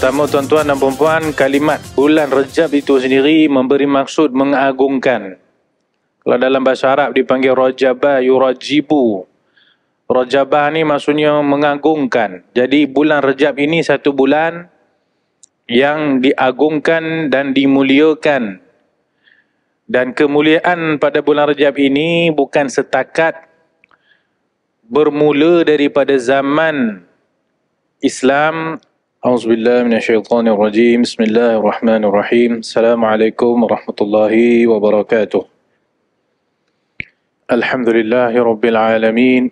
terutama tuan-tuan dan puan kalimat bulan Rejab itu sendiri memberi maksud mengagungkan. Kalau dalam bahasa Arab dipanggil Rajabah yurajibu. Rajabah ni maksudnya mengagungkan. Jadi bulan Rejab ini satu bulan yang diagungkan dan dimuliakan. Dan kemuliaan pada bulan Rejab ini bukan setakat bermula daripada zaman Islam أعوذ بالله من الشيطان الرجيم بسم الله الرحمن الرحيم السلام عليكم ورحمة الله وبركاته الحمد لله رب العالمين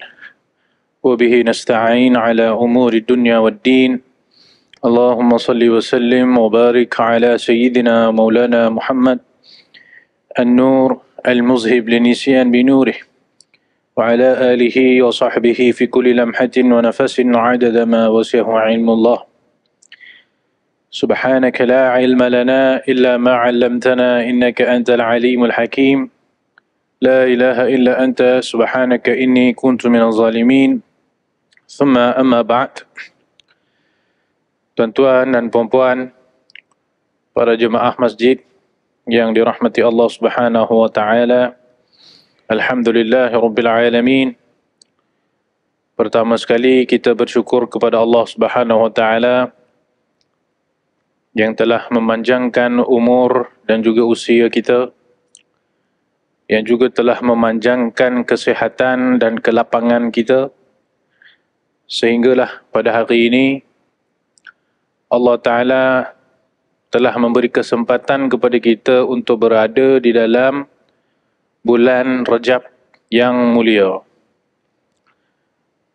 وبه نستعين على أمور الدنيا والدين اللهم صل وسلم وبارك على سيدنا مولانا محمد النور المذهب للنسيان بنوره وعلى آله وصحبه في كل لمحة ونفس عدد ما وسعه علم الله سبحانك لا علم لنا إلا ما علمتنا إنك أنت العليم الحكيم لا إله إلا أنت سبحانك إني كنت من الظالمين ثم أما بعد Tuan-tuan dan puan-puan, para jemaah masjid yang dirahmati Allah Subhanahu wa taala. Alhamdulillah rabbil alamin. Pertama sekali kita bersyukur kepada Allah Subhanahu wa taala yang telah memanjangkan umur dan juga usia kita yang juga telah memanjangkan kesihatan dan kelapangan kita sehinggalah pada hari ini Allah Ta'ala telah memberi kesempatan kepada kita untuk berada di dalam bulan Rajab yang mulia.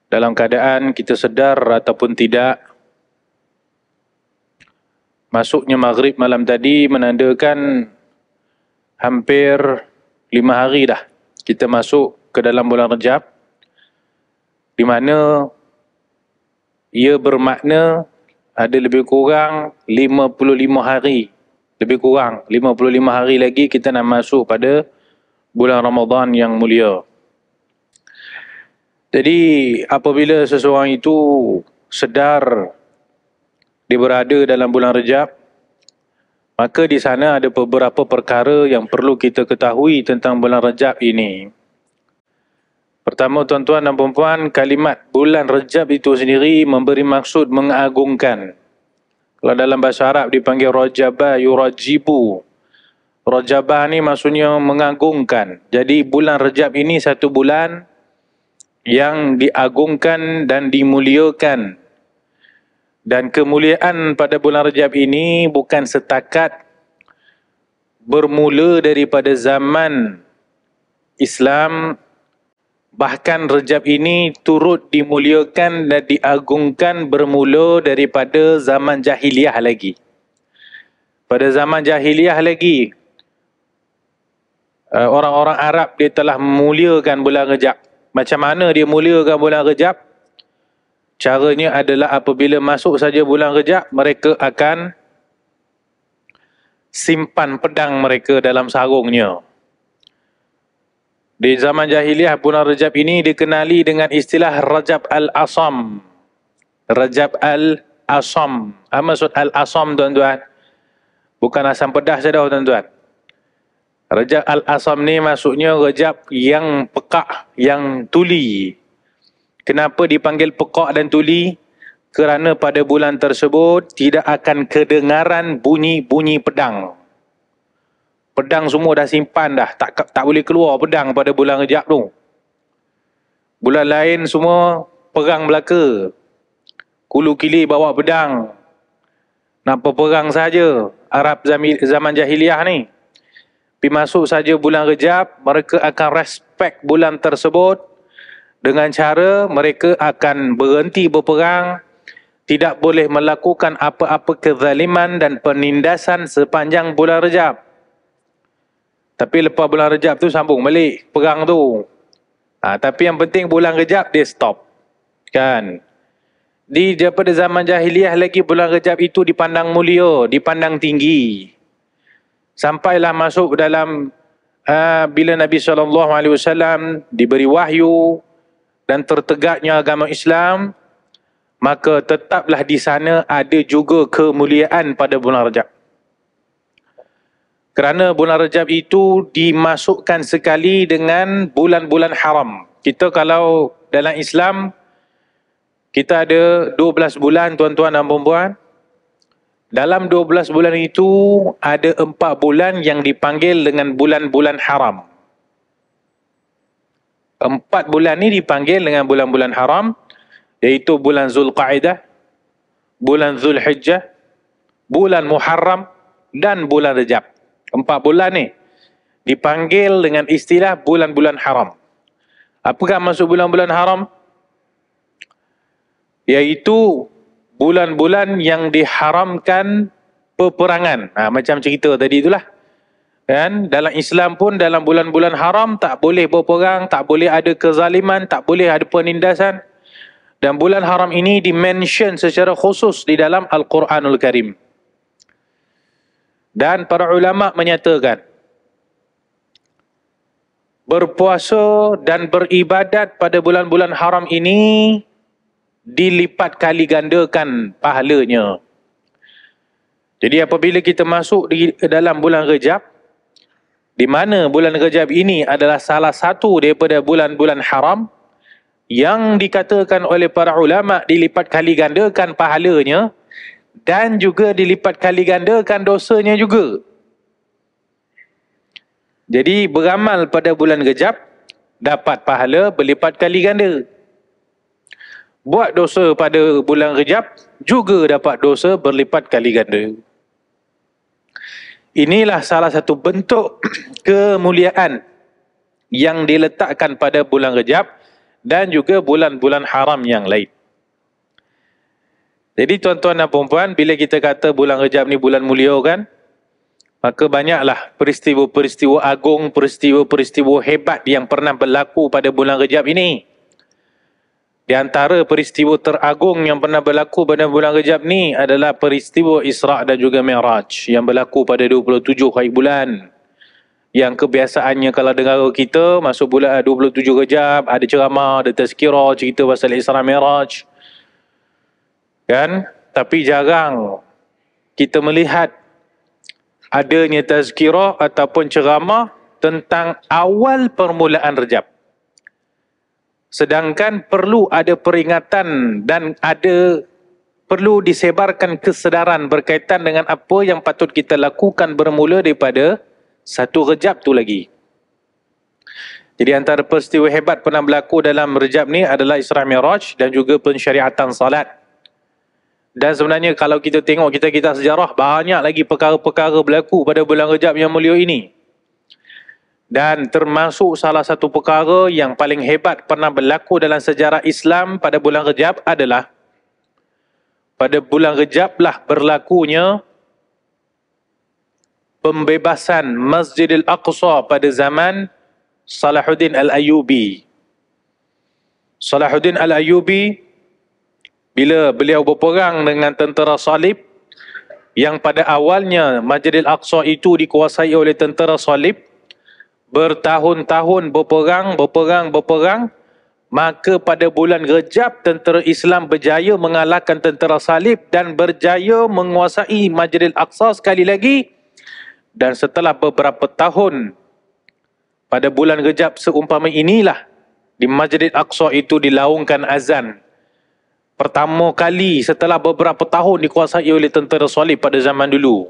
Dalam keadaan kita sedar ataupun tidak, masuknya maghrib malam tadi menandakan hampir lima hari dah kita masuk ke dalam bulan Rejab di mana ia bermakna ada lebih kurang lima puluh lima hari lebih kurang lima puluh lima hari lagi kita nak masuk pada bulan Ramadan yang mulia jadi apabila seseorang itu sedar dia berada dalam bulan Rejab maka di sana ada beberapa perkara yang perlu kita ketahui tentang bulan Rejab ini Pertama tuan-tuan dan puan kalimat bulan Rejab itu sendiri memberi maksud mengagungkan kalau dalam bahasa Arab dipanggil Rajaba yurajibu Rajaba ni maksudnya mengagungkan jadi bulan Rejab ini satu bulan yang diagungkan dan dimuliakan dan kemuliaan pada bulan Rajab ini bukan setakat bermula daripada zaman Islam. Bahkan Rajab ini turut dimuliakan dan diagungkan bermula daripada zaman jahiliah lagi. Pada zaman jahiliah lagi, eh, orang-orang Arab dia telah memuliakan bulan Rajab. Macam mana dia muliakan bulan Rajab? Caranya adalah apabila masuk saja bulan rejab, mereka akan simpan pedang mereka dalam sarungnya. Di zaman jahiliah, bulan rejab ini dikenali dengan istilah Rajab Al-Asam. Rajab Al-Asam. Apa ah, maksud Al-Asam, tuan-tuan? Bukan asam pedas saja, tuan-tuan. Rajab Al-Asam ni maksudnya rejab yang pekak, yang tuli, Kenapa dipanggil pekok dan tuli? Kerana pada bulan tersebut tidak akan kedengaran bunyi-bunyi pedang. Pedang semua dah simpan dah. Tak tak boleh keluar pedang pada bulan rejab tu. Bulan lain semua perang belaka. Kulu kili bawa pedang. Nampak perang saja Arab zaman jahiliah ni. Pergi masuk saja bulan rejab, mereka akan respect bulan tersebut dengan cara mereka akan berhenti berperang tidak boleh melakukan apa-apa kezaliman dan penindasan sepanjang bulan Rejab. Tapi lepas bulan Rejab tu sambung balik perang tu. Ha, tapi yang penting bulan Rejab dia stop. Kan? Di daripada zaman jahiliah lagi bulan Rejab itu dipandang mulia, dipandang tinggi. Sampailah masuk dalam uh, bila Nabi SAW diberi wahyu dan tertegaknya agama Islam, maka tetaplah di sana ada juga kemuliaan pada bulan Rajab. Kerana bulan Rajab itu dimasukkan sekali dengan bulan-bulan haram. Kita kalau dalam Islam, kita ada 12 bulan tuan-tuan dan puan-puan. Dalam 12 bulan itu, ada 4 bulan yang dipanggil dengan bulan-bulan haram empat bulan ni dipanggil dengan bulan-bulan haram iaitu bulan Zulqa'idah, bulan Zulhijjah, bulan Muharram dan bulan Rejab. Empat bulan ni dipanggil dengan istilah bulan-bulan haram. Apakah maksud bulan-bulan haram? Iaitu bulan-bulan yang diharamkan peperangan. Ha, macam cerita tadi itulah. Dan dalam Islam pun dalam bulan-bulan haram tak boleh berperang, tak boleh ada kezaliman, tak boleh ada penindasan. Dan bulan haram ini dimention secara khusus di dalam Al-Quranul Karim. Dan para ulama menyatakan berpuasa dan beribadat pada bulan-bulan haram ini dilipat kali gandakan pahalanya. Jadi apabila kita masuk di dalam bulan Rejab, di mana bulan Rejab ini adalah salah satu daripada bulan-bulan haram yang dikatakan oleh para ulama dilipat kali gandakan pahalanya dan juga dilipat kali gandakan dosanya juga. Jadi beramal pada bulan Rejab dapat pahala berlipat kali ganda. Buat dosa pada bulan Rejab juga dapat dosa berlipat kali ganda. Inilah salah satu bentuk kemuliaan yang diletakkan pada bulan Rejab dan juga bulan-bulan haram yang lain. Jadi tuan-tuan dan puan-puan, bila kita kata bulan Rejab ni bulan mulia kan, maka banyaklah peristiwa-peristiwa agung, peristiwa-peristiwa hebat yang pernah berlaku pada bulan Rejab ini. Di antara peristiwa teragung yang pernah berlaku pada bulan Rejab ni adalah peristiwa Isra' dan juga Mi'raj yang berlaku pada 27 hari bulan. Yang kebiasaannya kalau dengar kita masuk bulan 27 eh, Rejab ada ceramah, ada tazkirah cerita pasal Isra' Mi'raj. Kan? Tapi jarang kita melihat adanya tazkirah ataupun ceramah tentang awal permulaan Rejab sedangkan perlu ada peringatan dan ada perlu disebarkan kesedaran berkaitan dengan apa yang patut kita lakukan bermula daripada satu rejab tu lagi. Jadi antara peristiwa hebat pernah berlaku dalam rejab ni adalah Isra Miraj dan juga pensyariatan salat. Dan sebenarnya kalau kita tengok kita kita sejarah banyak lagi perkara-perkara berlaku pada bulan Rejab yang mulia ini dan termasuk salah satu perkara yang paling hebat pernah berlaku dalam sejarah Islam pada bulan Rejab adalah pada bulan Rejab lah berlakunya pembebasan Masjidil Aqsa pada zaman Salahuddin Al-Ayubi. Salahuddin Al-Ayubi bila beliau berperang dengan tentera salib yang pada awalnya Masjidil Aqsa itu dikuasai oleh tentera salib, bertahun-tahun berperang, berperang, berperang. Maka pada bulan Rejab, tentera Islam berjaya mengalahkan tentera salib dan berjaya menguasai Majlis Aqsa sekali lagi. Dan setelah beberapa tahun, pada bulan Rejab seumpama inilah, di Majlis Aqsa itu dilaungkan azan. Pertama kali setelah beberapa tahun dikuasai oleh tentera salib pada zaman dulu.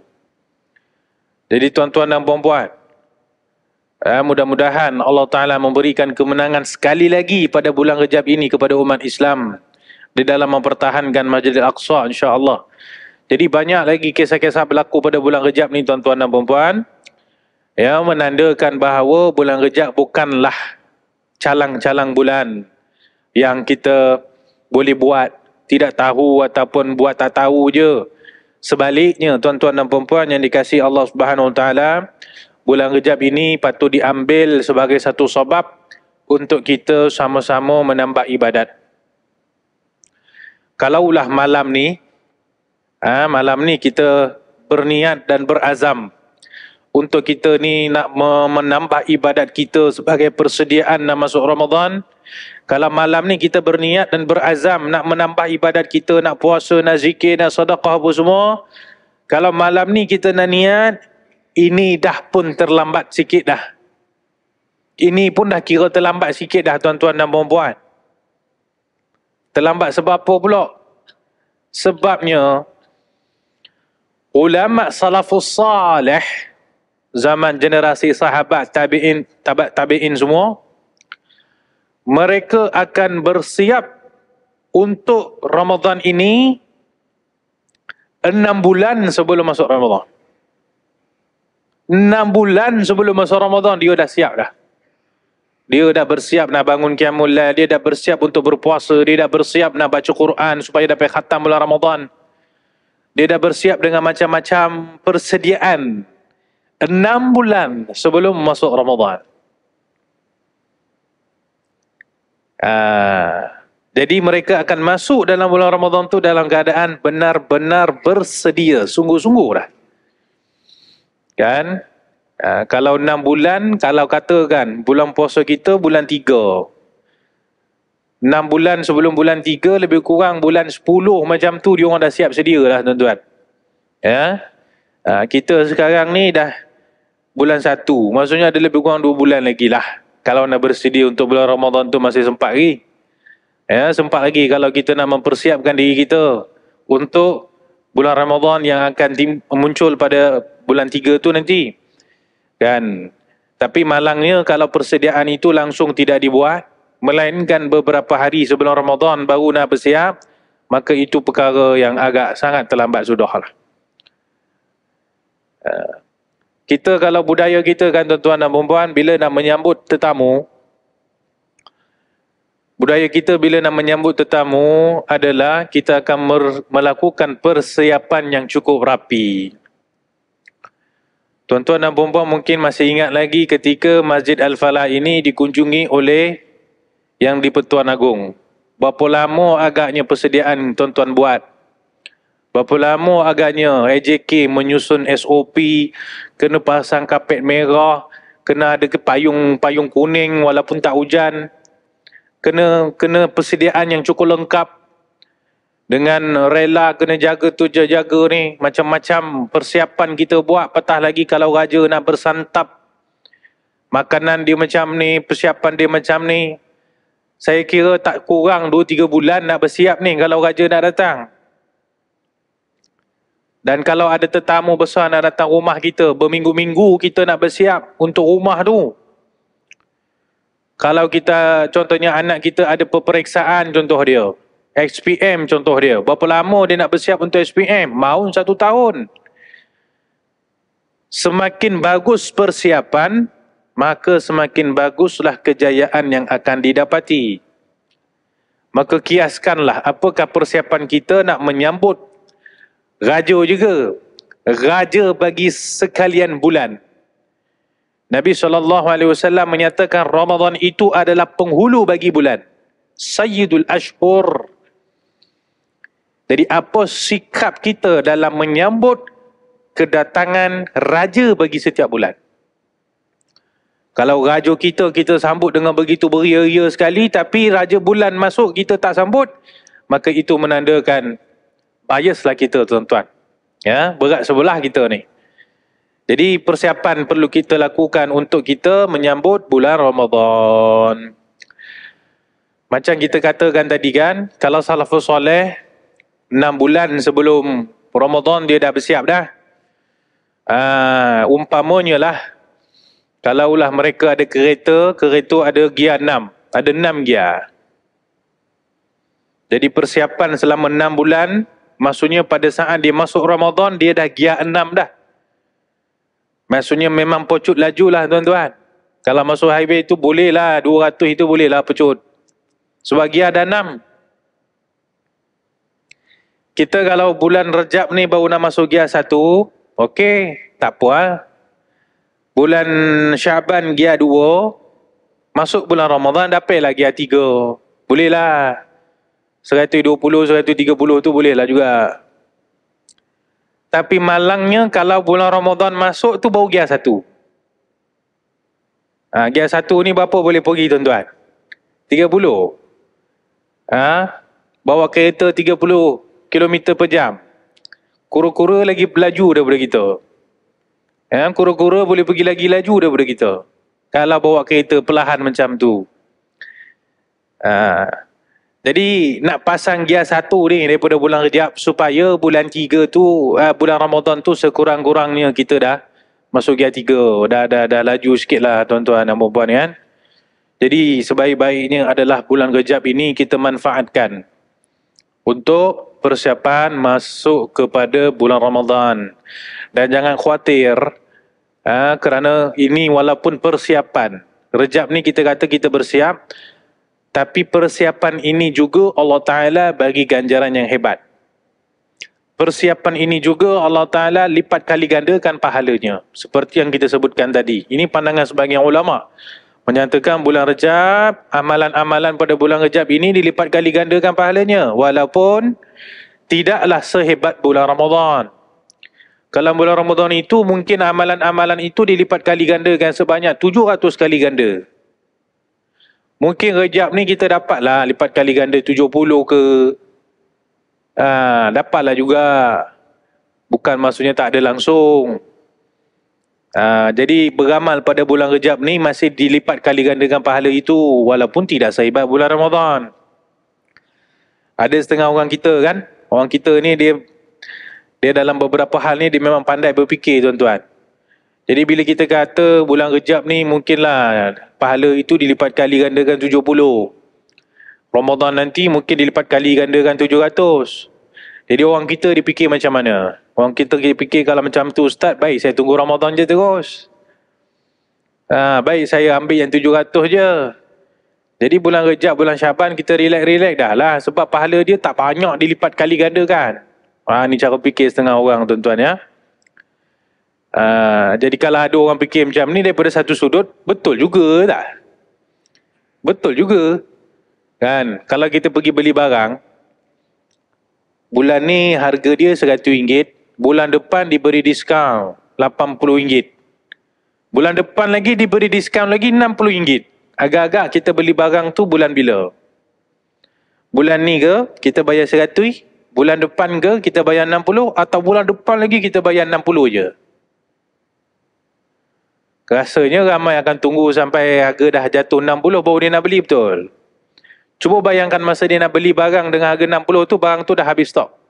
Jadi tuan-tuan dan puan-puan, Eh, mudah-mudahan Allah Ta'ala memberikan kemenangan sekali lagi pada bulan Rejab ini kepada umat Islam di dalam mempertahankan Masjid Al-Aqsa insyaAllah. Jadi banyak lagi kisah-kisah berlaku pada bulan Rejab ni tuan-tuan dan perempuan. Ya, menandakan bahawa bulan Rejab bukanlah calang-calang bulan yang kita boleh buat tidak tahu ataupun buat tak tahu je. Sebaliknya tuan-tuan dan perempuan yang dikasihi Allah Subhanahu Wa Taala, bulan Rejab ini patut diambil sebagai satu sebab untuk kita sama-sama menambah ibadat. Kalaulah malam ni, ha, malam ni kita berniat dan berazam untuk kita ni nak menambah ibadat kita sebagai persediaan nak masuk Ramadan. Kalau malam ni kita berniat dan berazam nak menambah ibadat kita, nak puasa, nak zikir, nak sadaqah apa semua. Kalau malam ni kita nak niat, ini dah pun terlambat sikit dah. Ini pun dah kira terlambat sikit dah tuan-tuan dan puan Terlambat sebab apa pula? Sebabnya ulama salafus salih zaman generasi sahabat tabi'in tabat tabi'in semua mereka akan bersiap untuk Ramadan ini enam bulan sebelum masuk Ramadan. Enam bulan sebelum masa Ramadan dia dah siap dah. Dia dah bersiap nak bangun kiamul dia dah bersiap untuk berpuasa, dia dah bersiap nak baca Quran supaya dapat khatam bulan Ramadan. Dia dah bersiap dengan macam-macam persediaan. Enam bulan sebelum masuk Ramadhan. Ah, jadi mereka akan masuk dalam bulan Ramadhan tu dalam keadaan benar-benar bersedia. Sungguh-sungguh dah. -sungguh Kan? Ha, kalau enam bulan, kalau katakan bulan puasa kita bulan tiga enam bulan sebelum bulan tiga lebih kurang bulan sepuluh macam tu, dia orang dah siap sedia lah tuan-tuan. Ya? Ha, kita sekarang ni dah bulan satu Maksudnya ada lebih kurang dua bulan lagi lah. Kalau nak bersedia untuk bulan Ramadan tu masih sempat lagi. Ya, sempat lagi kalau kita nak mempersiapkan diri kita untuk bulan Ramadan yang akan tim- muncul pada bulan Tiga tu nanti. Kan? Tapi malangnya kalau persediaan itu langsung tidak dibuat, melainkan beberapa hari sebelum Ramadan baru nak bersiap, maka itu perkara yang agak sangat terlambat sudah lah. Eh, kita kalau budaya kita kan tuan-tuan dan perempuan, bila nak menyambut tetamu, budaya kita bila nak menyambut tetamu adalah kita akan melakukan persiapan yang cukup rapi. Tuan-tuan dan puan mungkin masih ingat lagi ketika Masjid Al-Falah ini dikunjungi oleh yang di-Pertuan Agong. Berapa lama agaknya persediaan tuan-tuan buat? Berapa lama agaknya AJK menyusun SOP, kena pasang kapet merah, kena ada payung payung kuning walaupun tak hujan, kena kena persediaan yang cukup lengkap dengan rela kena jaga tu jaga ni Macam-macam persiapan kita buat Petah lagi kalau raja nak bersantap Makanan dia macam ni Persiapan dia macam ni Saya kira tak kurang 2-3 bulan nak bersiap ni Kalau raja nak datang Dan kalau ada tetamu besar nak datang rumah kita Berminggu-minggu kita nak bersiap Untuk rumah tu Kalau kita contohnya anak kita ada peperiksaan Contoh dia SPM contoh dia. Berapa lama dia nak bersiap untuk SPM? Mahun satu tahun. Semakin bagus persiapan, maka semakin baguslah kejayaan yang akan didapati. Maka kiaskanlah apakah persiapan kita nak menyambut raja juga. Raja bagi sekalian bulan. Nabi SAW menyatakan Ramadan itu adalah penghulu bagi bulan. Sayyidul Ashur. Ashur. Jadi apa sikap kita dalam menyambut kedatangan raja bagi setiap bulan? Kalau raja kita, kita sambut dengan begitu beria-ria sekali tapi raja bulan masuk kita tak sambut, maka itu menandakan biaslah kita tuan-tuan. Ya, berat sebelah kita ni. Jadi persiapan perlu kita lakukan untuk kita menyambut bulan Ramadan. Macam kita katakan tadi kan, kalau salafus soleh 6 bulan sebelum Ramadan dia dah bersiap dah. Uh, umpamanya lah. Kalaulah mereka ada kereta, kereta ada gear 6. Ada 6 gear. Jadi persiapan selama 6 bulan, maksudnya pada saat dia masuk Ramadan, dia dah gear 6 dah. Maksudnya memang pocut laju lah tuan-tuan. Kalau masuk highway lah, itu boleh bolehlah, 200 itu bolehlah pocut. Sebab gear ada 6 kita kalau bulan Rejab ni baru nak masuk Gia 1, okey, tak apa. Ah. Bulan Syaban Gia dua, masuk bulan Ramadhan Ramadan dapatlah Gia 3. Bolehlah. 120, 130 tu bolehlah juga. Tapi malangnya kalau bulan Ramadhan masuk tu baru Gia satu. Ha, Gia 1 ni berapa boleh pergi tuan-tuan? puluh, Ha? Bawa kereta puluh km per jam. Kura-kura lagi laju daripada kita. Ya, kura-kura boleh pergi lagi laju daripada kita. Kalau bawa kereta perlahan macam tu. Ha. Jadi nak pasang gear satu ni daripada bulan Rejab supaya bulan 3 tu, uh, bulan Ramadan tu sekurang-kurangnya kita dah masuk gear 3. Dah, dah, dah, dah laju sikit lah tuan-tuan dan perempuan kan. Jadi sebaik-baiknya adalah bulan Rejab ini kita manfaatkan untuk persiapan masuk kepada bulan Ramadhan Dan jangan khawatir ha, kerana ini walaupun persiapan. Rejab ni kita kata kita bersiap. Tapi persiapan ini juga Allah Ta'ala bagi ganjaran yang hebat. Persiapan ini juga Allah Ta'ala lipat kali gandakan pahalanya. Seperti yang kita sebutkan tadi. Ini pandangan sebagian ulama'. Menyatakan bulan Rejab, amalan-amalan pada bulan Rejab ini dilipat kali gandakan pahalanya. Walaupun tidaklah sehebat bulan Ramadhan. Kalau bulan Ramadhan itu mungkin amalan-amalan itu dilipat kali gandakan sebanyak 700 kali ganda. Mungkin Rejab ni kita dapatlah lipat kali ganda 70 ke. Ha, dapatlah juga. Bukan maksudnya tak ada langsung. Ah, jadi beramal pada bulan Rejab ni masih dilipat kali gandakan pahala itu walaupun tidak sehebat bulan Ramadhan. Ada setengah orang kita kan, orang kita ni dia dia dalam beberapa hal ni dia memang pandai berfikir tuan-tuan. Jadi bila kita kata bulan Rejab ni mungkinlah pahala itu dilipat kali gandakan 70. Ramadhan nanti mungkin dilipat kali gandakan 700. Jadi orang kita dipikir macam mana? Orang kita fikir kalau macam tu Ustaz, baik saya tunggu Ramadan je terus. Ha, baik saya ambil yang tujuh 700 je. Jadi bulan Rejab, bulan Syaban kita relax-relax dah lah. Sebab pahala dia tak banyak dilipat kali ganda kan. Ha, ni cara fikir setengah orang tuan-tuan ya. Ha, jadi kalau ada orang fikir macam ni daripada satu sudut, betul juga tak? Betul juga. Kan? Kalau kita pergi beli barang, bulan ni harga dia rm ringgit bulan depan diberi diskaun RM80. Bulan depan lagi diberi diskaun lagi RM60. Agak-agak kita beli barang tu bulan bila? Bulan ni ke kita bayar RM100? Bulan depan ke kita bayar RM60? Atau bulan depan lagi kita bayar RM60 je? Rasanya ramai akan tunggu sampai harga dah jatuh RM60 baru dia nak beli betul. Cuba bayangkan masa dia nak beli barang dengan harga RM60 tu, barang tu dah habis stok.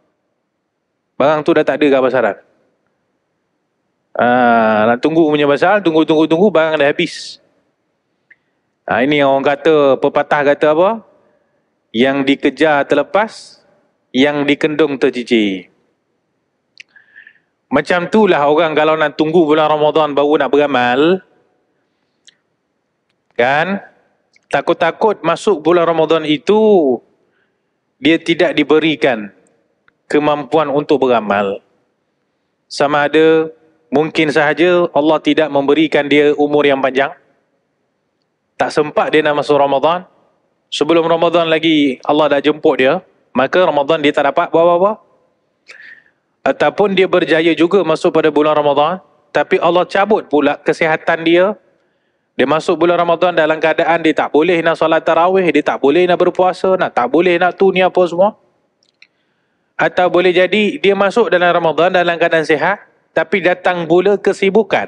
Barang tu dah tak ada ke pasaran. Ah, nak tunggu punya pasal, tunggu tunggu tunggu barang dah habis. Ah, ini yang orang kata pepatah kata apa? Yang dikejar terlepas, yang dikendung tercici. Macam tu lah orang kalau nak tunggu bulan Ramadan baru nak beramal. Kan? Takut-takut masuk bulan Ramadan itu dia tidak diberikan kemampuan untuk beramal. Sama ada mungkin sahaja Allah tidak memberikan dia umur yang panjang. Tak sempat dia nak masuk Ramadan. Sebelum Ramadan lagi Allah dah jemput dia. Maka Ramadan dia tak dapat buat apa-apa. Ataupun dia berjaya juga masuk pada bulan Ramadan. Tapi Allah cabut pula kesihatan dia. Dia masuk bulan Ramadan dalam keadaan dia tak boleh nak salat tarawih. Dia tak boleh nak berpuasa. Nak, tak boleh nak tu ni apa semua atau boleh jadi dia masuk dalam Ramadan dalam keadaan sihat tapi datang pula kesibukan.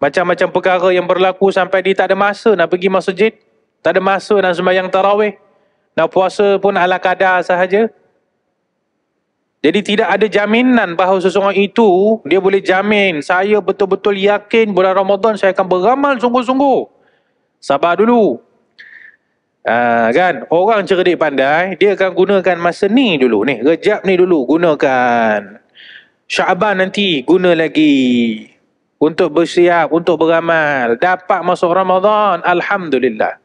Macam-macam perkara yang berlaku sampai dia tak ada masa nak pergi masjid, tak ada masa nak sembahyang tarawih, nak puasa pun ala kadar sahaja. Jadi tidak ada jaminan bahawa sesungguhnya itu dia boleh jamin saya betul-betul yakin bulan Ramadan saya akan beramal sungguh-sungguh. Sabar dulu, Ah, kan orang cerdik pandai dia akan gunakan masa ni dulu ni rejab ni dulu gunakan syaban nanti guna lagi untuk bersiap untuk beramal dapat masuk Ramadan alhamdulillah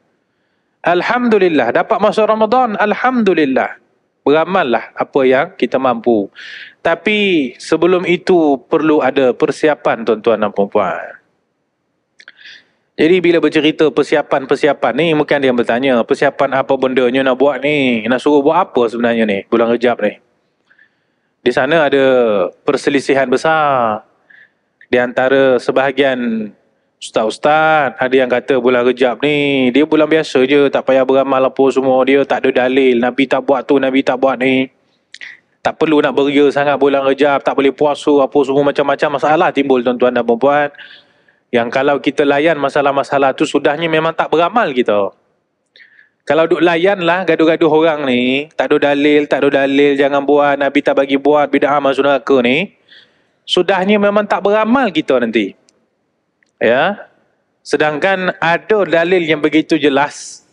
alhamdulillah dapat masuk Ramadan alhamdulillah beramal lah apa yang kita mampu tapi sebelum itu perlu ada persiapan tuan-tuan dan puan-puan jadi bila bercerita persiapan-persiapan ni mungkin dia bertanya persiapan apa benda ni nak buat ni nak suruh buat apa sebenarnya ni bulan Rejab ni. Di sana ada perselisihan besar di antara sebahagian ustaz-ustaz ada yang kata bulan Rejab ni dia bulan biasa je tak payah beramal apa semua dia tak ada dalil Nabi tak buat tu Nabi tak buat ni tak perlu nak beria sangat bulan Rejab tak boleh puasa apa semua macam-macam masalah timbul tuan-tuan dan puan-puan yang kalau kita layan masalah-masalah tu sudahnya memang tak beramal kita. Kalau duk layan lah gaduh-gaduh orang ni, tak ada dalil, tak ada dalil, jangan buat, Nabi tak bagi buat, bida'ah masuk neraka ni. Sudahnya memang tak beramal kita nanti. Ya. Sedangkan ada dalil yang begitu jelas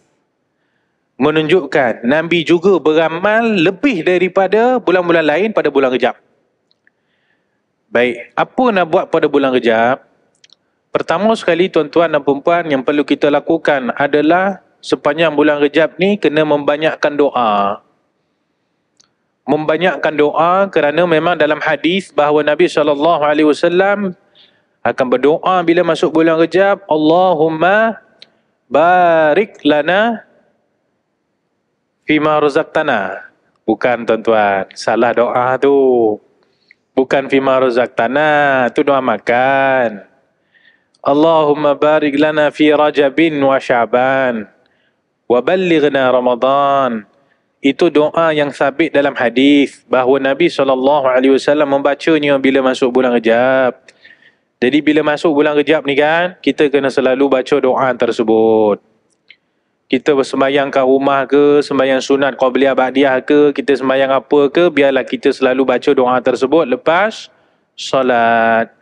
menunjukkan Nabi juga beramal lebih daripada bulan-bulan lain pada bulan kejap. Baik, apa nak buat pada bulan kejap? Pertama sekali tuan-tuan dan perempuan yang perlu kita lakukan adalah sepanjang bulan Rejab ni kena membanyakkan doa. Membanyakkan doa kerana memang dalam hadis bahawa Nabi sallallahu alaihi wasallam akan berdoa bila masuk bulan Rejab, Allahumma barik lana fima razaqtana. Bukan tuan-tuan, salah doa tu. Bukan fima razaqtana, itu doa makan. Allahumma اللهم بارك لنا في رجب وشعبان وبلغنا Ramadhan. Itu doa yang sabit dalam hadis bahawa Nabi sallallahu alaihi wasallam membacanya bila masuk bulan Rejab. Jadi bila masuk bulan Rejab ni kan, kita kena selalu baca doa tersebut. Kita bersembahyang kat rumah ke, sembahyang sunat qabliyah ba'diyah ke, kita sembahyang apa ke, biarlah kita selalu baca doa tersebut lepas solat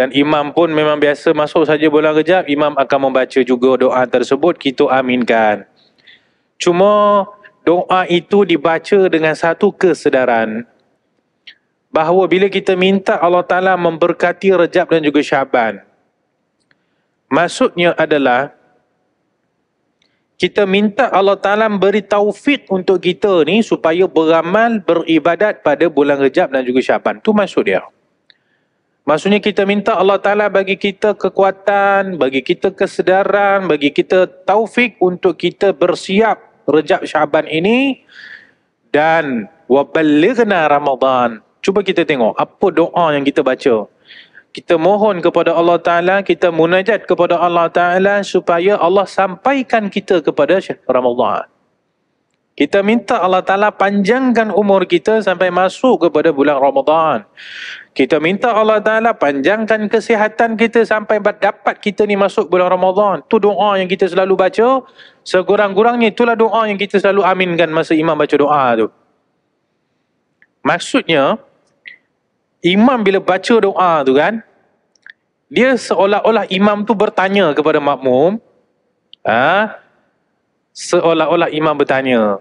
dan imam pun memang biasa masuk saja bulan rejab imam akan membaca juga doa tersebut kita aminkan cuma doa itu dibaca dengan satu kesedaran bahawa bila kita minta Allah Ta'ala memberkati Rejab dan juga Syaban, maksudnya adalah kita minta Allah Ta'ala beri taufik untuk kita ni supaya beramal, beribadat pada bulan Rejab dan juga Syaban. Itu maksud dia. Ya? Maksudnya kita minta Allah Ta'ala bagi kita kekuatan, bagi kita kesedaran, bagi kita taufik untuk kita bersiap rejab syaban ini dan waballighna ramadhan. Cuba kita tengok apa doa yang kita baca. Kita mohon kepada Allah Ta'ala, kita munajat kepada Allah Ta'ala supaya Allah sampaikan kita kepada Ramadhan. Kita minta Allah Ta'ala panjangkan umur kita sampai masuk kepada bulan Ramadhan. Kita minta Allah Ta'ala panjangkan kesihatan kita sampai dapat kita ni masuk bulan Ramadhan. Tu doa yang kita selalu baca. Sekurang-kurangnya itulah doa yang kita selalu aminkan masa imam baca doa tu. Maksudnya, imam bila baca doa tu kan, dia seolah-olah imam tu bertanya kepada makmum, ha? seolah-olah imam bertanya,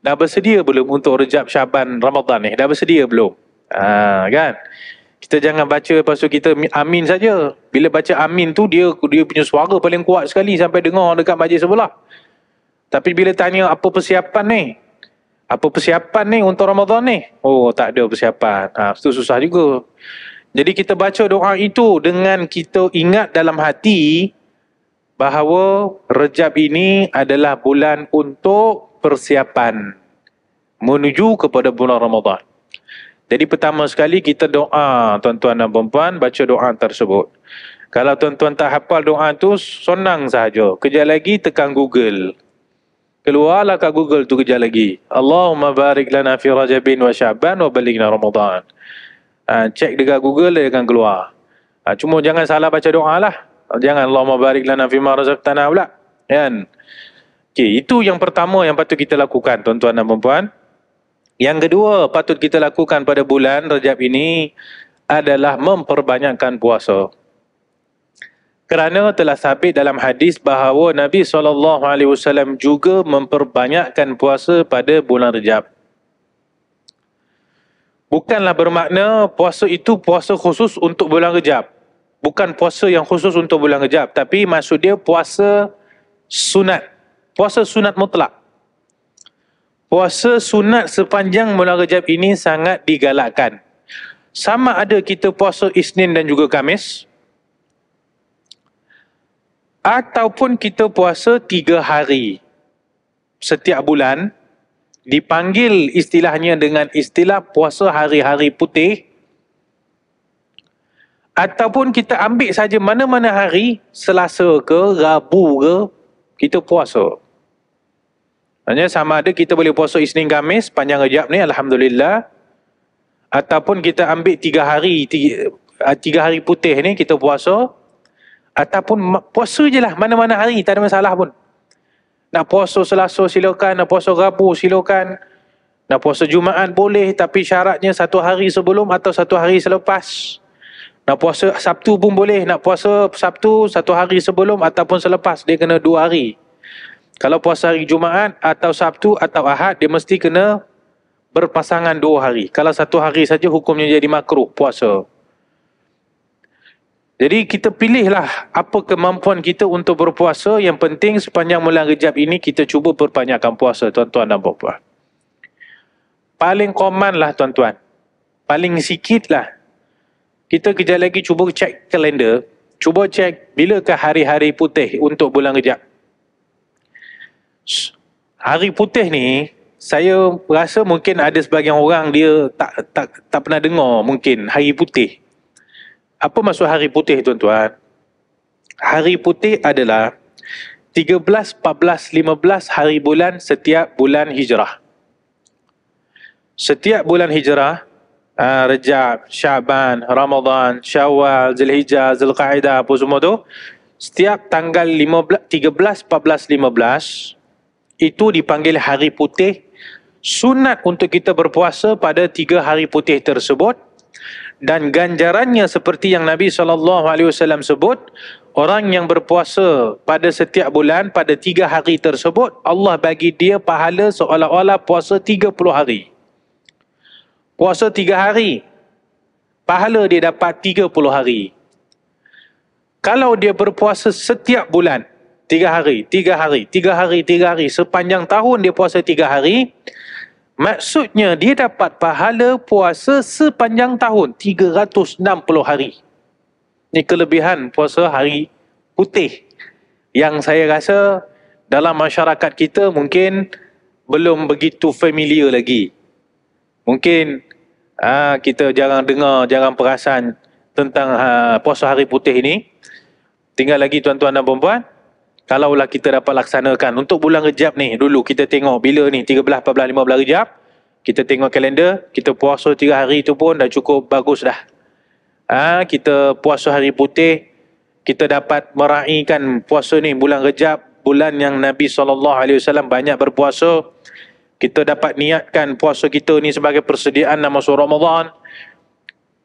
dah bersedia belum untuk rejab syaban Ramadhan ni? Dah bersedia belum? Ha, kan? Kita jangan baca lepas tu kita amin saja. Bila baca amin tu dia dia punya suara paling kuat sekali sampai dengar dekat majlis sebelah. Tapi bila tanya apa persiapan ni? Apa persiapan ni untuk Ramadan ni? Oh, tak ada persiapan. Ha, ah, itu susah juga. Jadi kita baca doa itu dengan kita ingat dalam hati bahawa Rejab ini adalah bulan untuk persiapan menuju kepada bulan Ramadan. Jadi pertama sekali kita doa tuan-tuan dan perempuan baca doa tersebut. Kalau tuan-tuan tak hafal doa tu senang sahaja. kerja lagi tekan Google. Keluarlah kat Google tu kerja lagi. Allahumma barik lana fi Rajabin wa Syaban wa balighna Ramadan. Ha, check dekat Google dia akan keluar. Ha, cuma jangan salah baca doa lah. Jangan Allahumma barik lana fi ma razaqtana pula. Kan? Okay, itu yang pertama yang patut kita lakukan tuan-tuan dan perempuan. Yang kedua patut kita lakukan pada bulan Rajab ini adalah memperbanyakkan puasa. Kerana telah sabit dalam hadis bahawa Nabi saw juga memperbanyakkan puasa pada bulan Rajab. Bukanlah bermakna puasa itu puasa khusus untuk bulan Rajab. Bukan puasa yang khusus untuk bulan Rajab, tapi maksud dia puasa sunat. Puasa sunat mutlak puasa sunat sepanjang bulan Rejab ini sangat digalakkan. Sama ada kita puasa Isnin dan juga Kamis, ataupun kita puasa tiga hari setiap bulan dipanggil istilahnya dengan istilah puasa hari-hari putih ataupun kita ambil saja mana-mana hari Selasa ke Rabu ke kita puasa. Maksudnya sama ada kita boleh puasa Isnin Khamis panjang rejab ni Alhamdulillah ataupun kita ambil tiga hari tiga, eh, tiga hari putih ni kita puasa ataupun puasa je lah mana-mana hari tak ada masalah pun nak puasa selasa silakan nak puasa rabu silakan nak puasa Jumaat boleh tapi syaratnya satu hari sebelum atau satu hari selepas nak puasa Sabtu pun boleh nak puasa Sabtu satu hari sebelum ataupun selepas dia kena dua hari kalau puasa hari Jumaat atau Sabtu atau Ahad, dia mesti kena berpasangan dua hari. Kalau satu hari saja hukumnya jadi makruh puasa. Jadi kita pilihlah apa kemampuan kita untuk berpuasa. Yang penting sepanjang bulan Rejab ini kita cuba perpanjangkan puasa tuan-tuan dan puan-puan. Paling common lah tuan-tuan. Paling sikit lah. Kita kejap lagi cuba cek kalender. Cuba cek bilakah hari-hari putih untuk bulan Rejab. Hari putih ni saya rasa mungkin ada sebagian orang dia tak tak tak pernah dengar mungkin hari putih. Apa maksud hari putih tuan-tuan? Hari putih adalah 13, 14, 15 hari bulan setiap bulan hijrah. Setiap bulan hijrah Uh, Rejab, Syaban, Ramadan, Syawal, Zulhijjah, Zulqaidah apa semua tu Setiap tanggal 15, 13, 14, 15 itu dipanggil hari putih sunat untuk kita berpuasa pada tiga hari putih tersebut dan ganjarannya seperti yang Nabi SAW sebut orang yang berpuasa pada setiap bulan pada tiga hari tersebut Allah bagi dia pahala seolah-olah puasa tiga puluh hari puasa tiga hari pahala dia dapat tiga puluh hari kalau dia berpuasa setiap bulan Tiga hari, tiga hari, tiga hari, tiga hari. Sepanjang tahun dia puasa tiga hari. Maksudnya dia dapat pahala puasa sepanjang tahun. tiga ratus enam puluh hari. Ini kelebihan puasa hari putih. Yang saya rasa dalam masyarakat kita mungkin belum begitu familiar lagi. Mungkin aa, ah, kita jarang dengar, jarang perasan tentang aa, ah, puasa hari putih ini. Tinggal lagi tuan-tuan dan perempuan. Kalaulah kita dapat laksanakan untuk bulan rejab ni dulu kita tengok bila ni 13, 14, 15 rejab. Kita tengok kalender, kita puasa 3 hari tu pun dah cukup bagus dah. Ha, kita puasa hari putih, kita dapat meraihkan puasa ni bulan rejab, bulan yang Nabi SAW banyak berpuasa. Kita dapat niatkan puasa kita ni sebagai persediaan nama suruh Ramadan.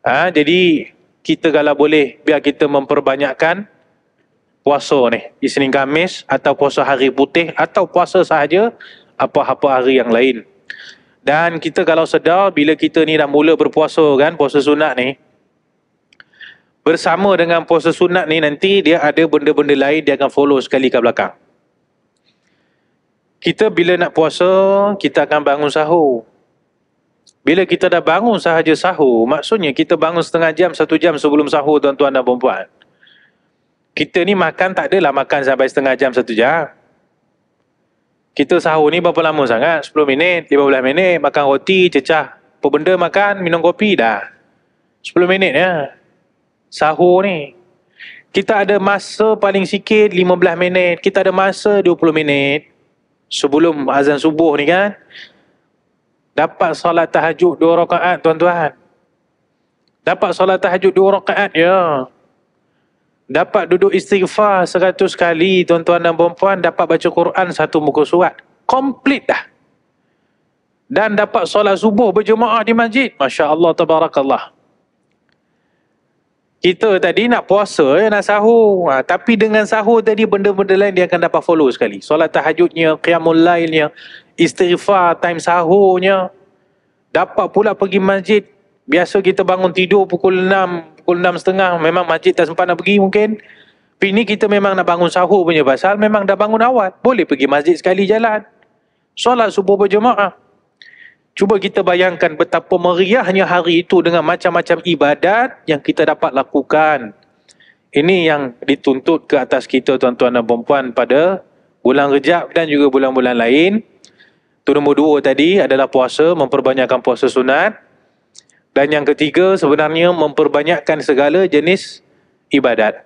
Ha, jadi kita kalau boleh biar kita memperbanyakkan puasa ni Isnin Kamis atau puasa hari putih atau puasa sahaja apa-apa hari yang lain dan kita kalau sedar bila kita ni dah mula berpuasa kan puasa sunat ni bersama dengan puasa sunat ni nanti dia ada benda-benda lain dia akan follow sekali ke belakang kita bila nak puasa kita akan bangun sahur bila kita dah bangun sahaja sahur maksudnya kita bangun setengah jam satu jam sebelum sahur tuan-tuan dan puan-puan kita ni makan tak adalah makan sampai setengah jam, satu jam. Kita sahur ni berapa lama sangat? 10 minit, 15 minit, makan roti, cecah. Apa benda makan, minum kopi, dah. 10 minit ya. Sahur ni. Kita ada masa paling sikit 15 minit. Kita ada masa 20 minit. Sebelum azan subuh ni kan. Dapat salat tahajud dua rakaat tuan-tuan. Dapat salat tahajud dua rakaat ya dapat duduk istighfar seratus kali tuan-tuan dan perempuan dapat baca Quran satu muka surat komplit dah dan dapat solat subuh berjemaah di masjid Masya Allah Tabarakallah kita tadi nak puasa ya, nak sahur ha, tapi dengan sahur tadi benda-benda lain dia akan dapat follow sekali solat tahajudnya qiyamul lainnya istighfar time sahurnya dapat pula pergi masjid biasa kita bangun tidur pukul 6 pukul 6.30 memang masjid tak sempat nak pergi mungkin. Tapi ni kita memang nak bangun sahur punya pasal memang dah bangun awal. Boleh pergi masjid sekali jalan. Solat subuh berjemaah. Cuba kita bayangkan betapa meriahnya hari itu dengan macam-macam ibadat yang kita dapat lakukan. Ini yang dituntut ke atas kita tuan-tuan dan perempuan pada bulan Rejab dan juga bulan-bulan lain. Tu nombor dua tadi adalah puasa, memperbanyakkan puasa sunat. Dan yang ketiga sebenarnya memperbanyakkan segala jenis ibadat.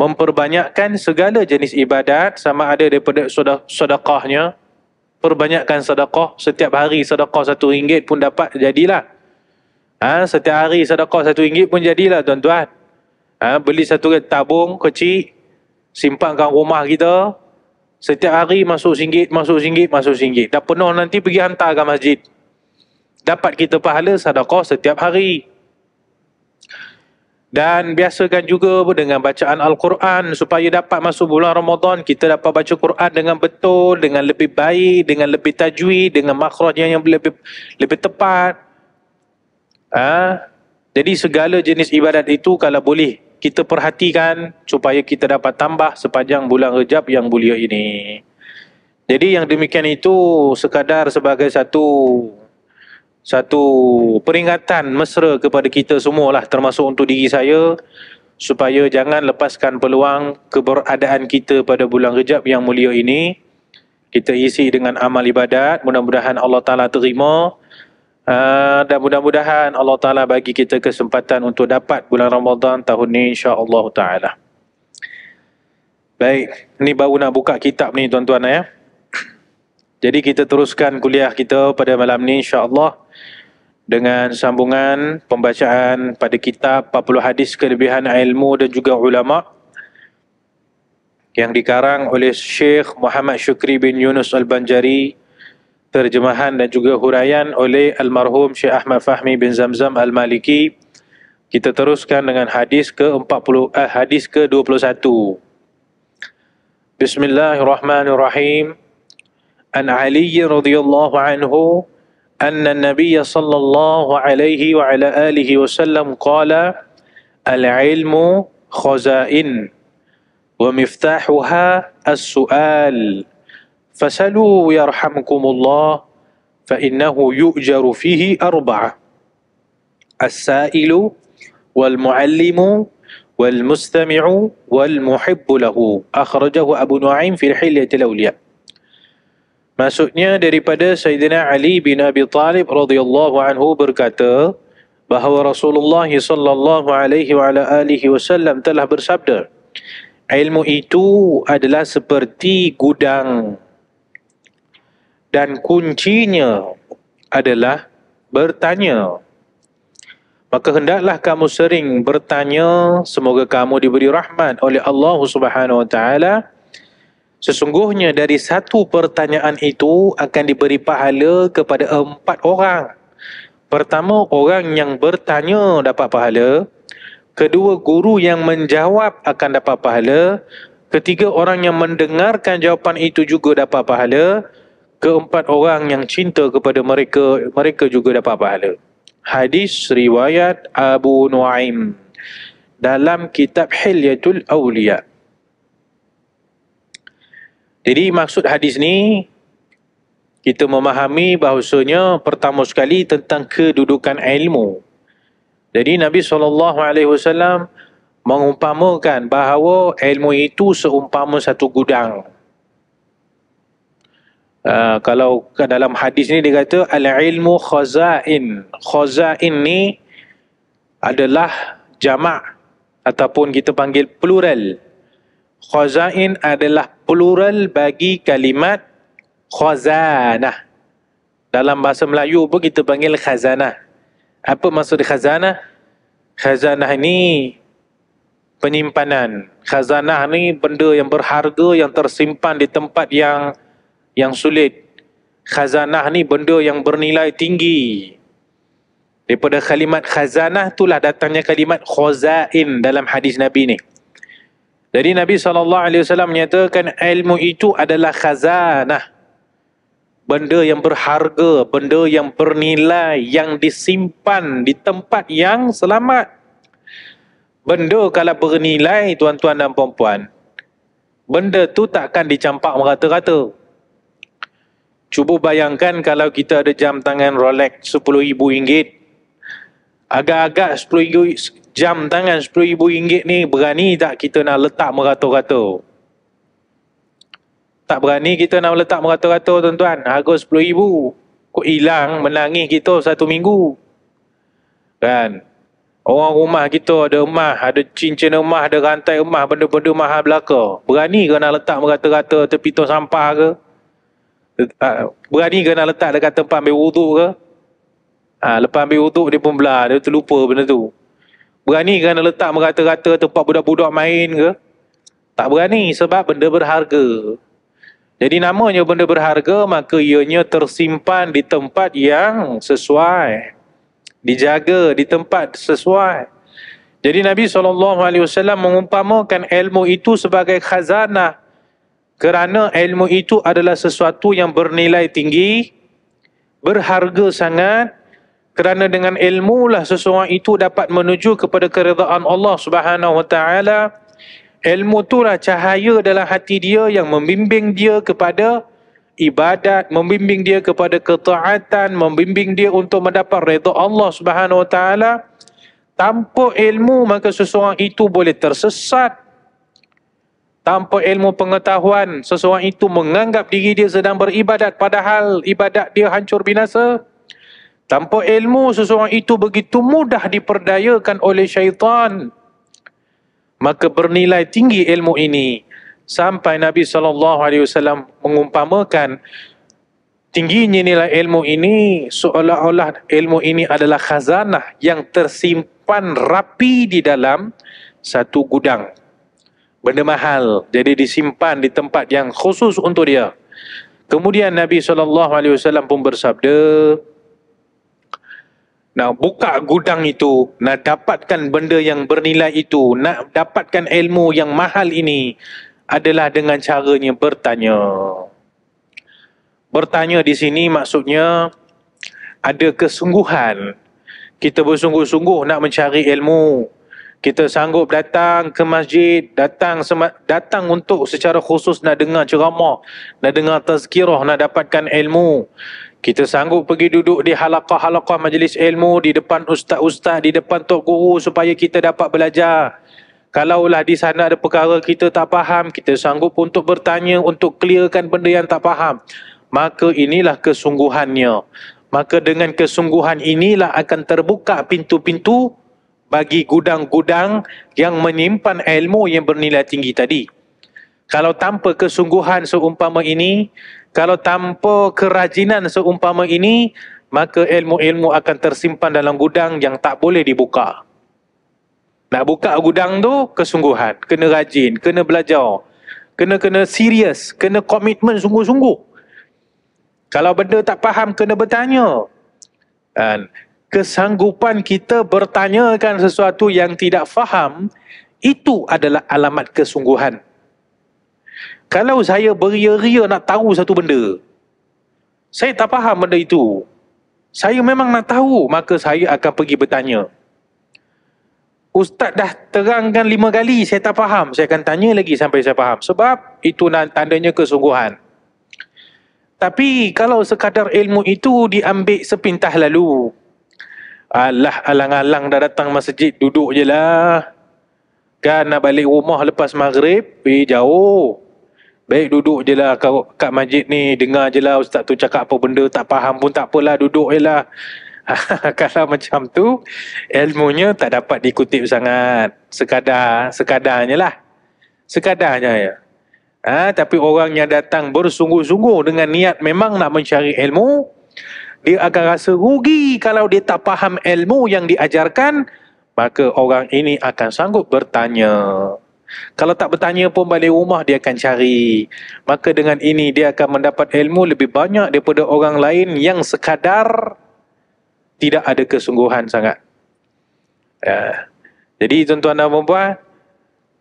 Memperbanyakkan segala jenis ibadat sama ada daripada sedekahnya. Perbanyakkan sedekah setiap hari sedekah satu ringgit pun dapat jadilah. Ha, setiap hari sedekah satu ringgit pun jadilah tuan-tuan. Ha, beli satu tabung kecil, simpankan rumah kita. Setiap hari masuk singgit, masuk singgit, masuk singgit. Dah penuh nanti pergi hantar ke masjid dapat kita pahala sadaqah setiap hari. Dan biasakan juga dengan bacaan Al-Quran supaya dapat masuk bulan Ramadan, kita dapat baca Quran dengan betul, dengan lebih baik, dengan lebih tajwi, dengan makhrajnya yang lebih lebih tepat. Ha? Jadi segala jenis ibadat itu kalau boleh kita perhatikan supaya kita dapat tambah sepanjang bulan Rejab yang mulia ini. Jadi yang demikian itu sekadar sebagai satu satu peringatan mesra kepada kita semua lah, termasuk untuk diri saya supaya jangan lepaskan peluang keberadaan kita pada bulan Rejab yang mulia ini kita isi dengan amal ibadat mudah-mudahan Allah Taala terima ah, dan mudah-mudahan Allah Taala bagi kita kesempatan untuk dapat bulan Ramadan tahun ini insya-Allah taala. Baik, ni baru nak buka kitab ni tuan-tuan ya. Jadi kita teruskan kuliah kita pada malam ni insya-Allah dengan sambungan pembacaan pada kitab 40 hadis kelebihan ilmu dan juga ulama yang dikarang oleh Syekh Muhammad Syukri bin Yunus Al-Banjari terjemahan dan juga huraian oleh almarhum Syekh Ahmad Fahmi bin Zamzam Al-Maliki kita teruskan dengan hadis ke-40 eh, hadis ke-21 Bismillahirrahmanirrahim An Ali radhiyallahu anhu أن النبي صلى الله عليه وعلى آله وسلم قال العلم خزائن ومفتاحها السؤال فسلوا يرحمكم الله فإنه يؤجر فيه أربعة السائل والمعلم والمستمع والمحب له أخرجه أبو نعيم في الحلية الأولياء Maksudnya daripada Sayyidina Ali bin Abi Talib radhiyallahu anhu berkata bahawa Rasulullah sallallahu alaihi wa ala alihi wasallam telah bersabda ilmu itu adalah seperti gudang dan kuncinya adalah bertanya maka hendaklah kamu sering bertanya semoga kamu diberi rahmat oleh Allah Subhanahu wa taala Sesungguhnya dari satu pertanyaan itu akan diberi pahala kepada empat orang. Pertama, orang yang bertanya dapat pahala. Kedua, guru yang menjawab akan dapat pahala. Ketiga, orang yang mendengarkan jawapan itu juga dapat pahala. Keempat, orang yang cinta kepada mereka, mereka juga dapat pahala. Hadis Riwayat Abu Nu'aim dalam kitab Hilyatul Awliya' Jadi maksud hadis ni kita memahami bahawasanya pertama sekali tentang kedudukan ilmu. Jadi Nabi saw mengumpamakan bahawa ilmu itu seumpama satu gudang. Uh, kalau dalam hadis ni dia kata al-ilmu khazain. Khazain ni adalah jamak ataupun kita panggil plural khazain adalah plural bagi kalimat khazanah. Dalam bahasa Melayu pun kita panggil khazanah. Apa maksud khazanah? Khazanah ini penyimpanan. Khazanah ni benda yang berharga yang tersimpan di tempat yang yang sulit. Khazanah ni benda yang bernilai tinggi. Daripada kalimat khazanah itulah datangnya kalimat khazain dalam hadis Nabi ni. Jadi Nabi saw menyatakan ilmu itu adalah khazanah. Benda yang berharga, benda yang bernilai yang disimpan di tempat yang selamat. Benda kalau bernilai tuan-tuan dan puan-puan, benda tu takkan dicampak merata-rata. Cuba bayangkan kalau kita ada jam tangan Rolex RM10,000. Agak-agak jam tangan RM10,000 ni berani tak kita nak letak merata-rata? Tak berani kita nak letak merata-rata tuan-tuan. Harga RM10,000. kau hilang menangis kita satu minggu. Kan? Orang rumah kita ada emas, ada cincin emas, ada rantai emas, benda-benda mahal belaka. Berani ke nak letak merata-rata tepi tong sampah ke? Ah, berani ke nak letak dekat tempat ambil wuduk ke? Ha, lepas ambil wuduk dia pun belah, dia terlupa benda tu. Berani kena letak merata-rata tempat budak-budak main ke? Tak berani sebab benda berharga. Jadi namanya benda berharga maka ianya tersimpan di tempat yang sesuai. Dijaga di tempat sesuai. Jadi Nabi SAW mengumpamakan ilmu itu sebagai khazanah. Kerana ilmu itu adalah sesuatu yang bernilai tinggi, berharga sangat kerana dengan ilmu lah seseorang itu dapat menuju kepada keridaan Allah Subhanahu Wa Taala. Ilmu tu lah cahaya dalam hati dia yang membimbing dia kepada ibadat, membimbing dia kepada ketaatan, membimbing dia untuk mendapat redha Allah Subhanahu Wa Taala. Tanpa ilmu maka seseorang itu boleh tersesat. Tanpa ilmu pengetahuan, seseorang itu menganggap diri dia sedang beribadat padahal ibadat dia hancur binasa. Tanpa ilmu seseorang itu begitu mudah diperdayakan oleh syaitan. Maka bernilai tinggi ilmu ini. Sampai Nabi SAW mengumpamakan tingginya nilai ilmu ini seolah-olah ilmu ini adalah khazanah yang tersimpan rapi di dalam satu gudang. Benda mahal. Jadi disimpan di tempat yang khusus untuk dia. Kemudian Nabi SAW pun bersabda, nak buka gudang itu, nak dapatkan benda yang bernilai itu, nak dapatkan ilmu yang mahal ini adalah dengan caranya bertanya. Bertanya di sini maksudnya ada kesungguhan. Kita bersungguh-sungguh nak mencari ilmu. Kita sanggup datang ke masjid, datang datang untuk secara khusus nak dengar ceramah, nak dengar tazkirah, nak dapatkan ilmu. Kita sanggup pergi duduk di halakah halaqah majlis ilmu, di depan ustaz-ustaz, di depan tok guru supaya kita dapat belajar. Kalaulah di sana ada perkara kita tak faham, kita sanggup untuk bertanya, untuk clearkan benda yang tak faham. Maka inilah kesungguhannya. Maka dengan kesungguhan inilah akan terbuka pintu-pintu bagi gudang-gudang yang menyimpan ilmu yang bernilai tinggi tadi. Kalau tanpa kesungguhan seumpama ini, kalau tanpa kerajinan seumpama ini maka ilmu-ilmu akan tersimpan dalam gudang yang tak boleh dibuka nak buka gudang tu kesungguhan kena rajin kena belajar kena kena serius kena komitmen sungguh-sungguh kalau benda tak faham kena bertanya dan kesanggupan kita bertanyakan sesuatu yang tidak faham itu adalah alamat kesungguhan kalau saya beria-ria nak tahu satu benda, saya tak faham benda itu. Saya memang nak tahu, maka saya akan pergi bertanya. Ustaz dah terangkan lima kali, saya tak faham. Saya akan tanya lagi sampai saya faham. Sebab itu tandanya kesungguhan. Tapi kalau sekadar ilmu itu diambil sepintah lalu, Alah alang-alang dah datang masjid duduk je lah. Kan nak balik rumah lepas maghrib, eh jauh. Baik duduk je lah kau kat masjid ni Dengar je lah ustaz tu cakap apa benda Tak faham pun tak apalah duduk je lah Kalau macam tu Ilmunya tak dapat dikutip sangat Sekadar Sekadarnya lah Sekadarnya ya ha, Tapi orang yang datang bersungguh-sungguh Dengan niat memang nak mencari ilmu Dia akan rasa rugi Kalau dia tak faham ilmu yang diajarkan Maka orang ini akan sanggup bertanya. Kalau tak bertanya pun balik rumah dia akan cari. Maka dengan ini dia akan mendapat ilmu lebih banyak daripada orang lain yang sekadar tidak ada kesungguhan sangat. Ya. Jadi tuan-tuan dan puan-puan,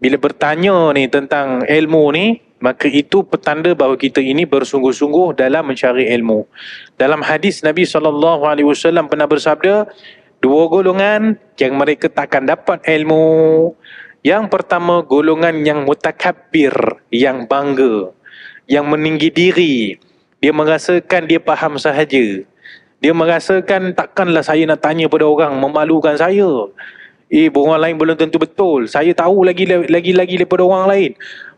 bila bertanya ni tentang ilmu ni, maka itu petanda bahawa kita ini bersungguh-sungguh dalam mencari ilmu. Dalam hadis Nabi saw pernah bersabda, dua golongan yang mereka takkan dapat ilmu yang pertama golongan yang mutakabbir, yang bangga, yang meninggi diri. Dia merasakan dia faham sahaja. Dia merasakan takkanlah saya nak tanya pada orang memalukan saya. Eh, orang lain belum tentu betul. Saya tahu lagi lagi lagi daripada orang lain.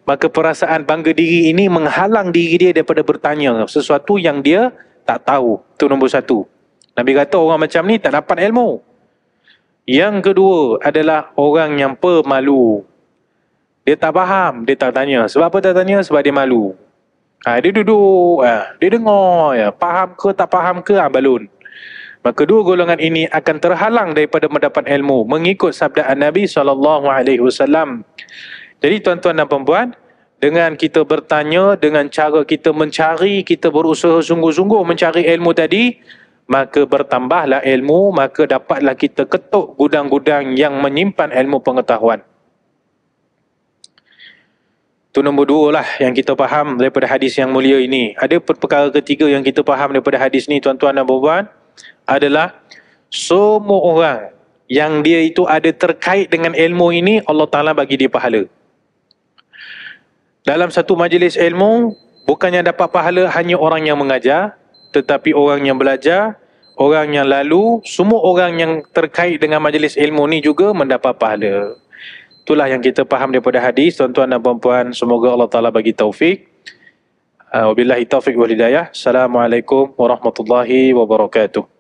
Maka perasaan bangga diri ini menghalang diri dia daripada bertanya sesuatu yang dia tak tahu. Itu nombor satu. Nabi kata orang macam ni tak dapat ilmu. Yang kedua adalah orang yang pemalu. Dia tak faham, dia tak tanya. Sebab apa tak tanya? Sebab dia malu. Ha, dia duduk, ha, dia dengar, ya. faham ke tak faham ke, ha, balun. Maka dua golongan ini akan terhalang daripada mendapat ilmu mengikut sabda Nabi SAW. Jadi tuan-tuan dan perempuan, dengan kita bertanya, dengan cara kita mencari, kita berusaha sungguh-sungguh mencari ilmu tadi, maka bertambahlah ilmu, maka dapatlah kita ketuk gudang-gudang yang menyimpan ilmu pengetahuan. Itu nombor dua lah yang kita faham daripada hadis yang mulia ini. Ada perkara ketiga yang kita faham daripada hadis ini tuan-tuan dan puan adalah semua orang yang dia itu ada terkait dengan ilmu ini Allah Ta'ala bagi dia pahala. Dalam satu majlis ilmu, bukannya dapat pahala hanya orang yang mengajar, tetapi orang yang belajar, orang yang lalu, semua orang yang terkait dengan majlis ilmu ni juga mendapat pahala. Itulah yang kita faham daripada hadis, tuan-tuan dan puan-puan. Semoga Allah Ta'ala bagi taufik. Uh, wabillahi taufik wal hidayah. Assalamualaikum warahmatullahi wabarakatuh.